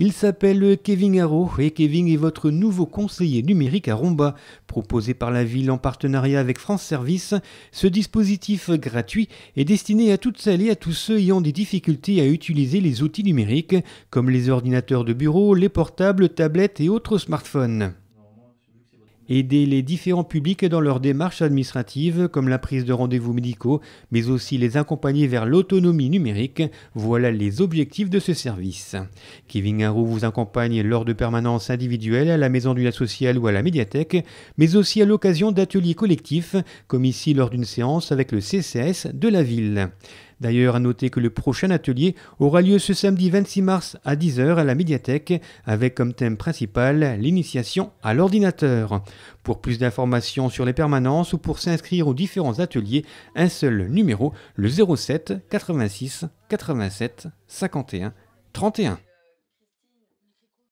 Il s'appelle Kevin Haro et Kevin est votre nouveau conseiller numérique à Romba. Proposé par la ville en partenariat avec France Service, ce dispositif gratuit est destiné à toutes celles et à tous ceux ayant des difficultés à utiliser les outils numériques, comme les ordinateurs de bureau, les portables, tablettes et autres smartphones aider les différents publics dans leurs démarches administratives comme la prise de rendez-vous médicaux, mais aussi les accompagner vers l'autonomie numérique. Voilà les objectifs de ce service. Kevin vous accompagne lors de permanences individuelles à la maison du social ou à la médiathèque, mais aussi à l'occasion d'ateliers collectifs, comme ici lors d'une séance avec le CCS de la ville. D'ailleurs, à noter que le prochain atelier aura lieu ce samedi 26 mars à 10h à la médiathèque avec comme thème principal l'initiation à l'ordinateur. Pour plus d'informations sur les permanences ou pour s'inscrire aux différents ateliers, un seul numéro, le 07 86 87 51 31.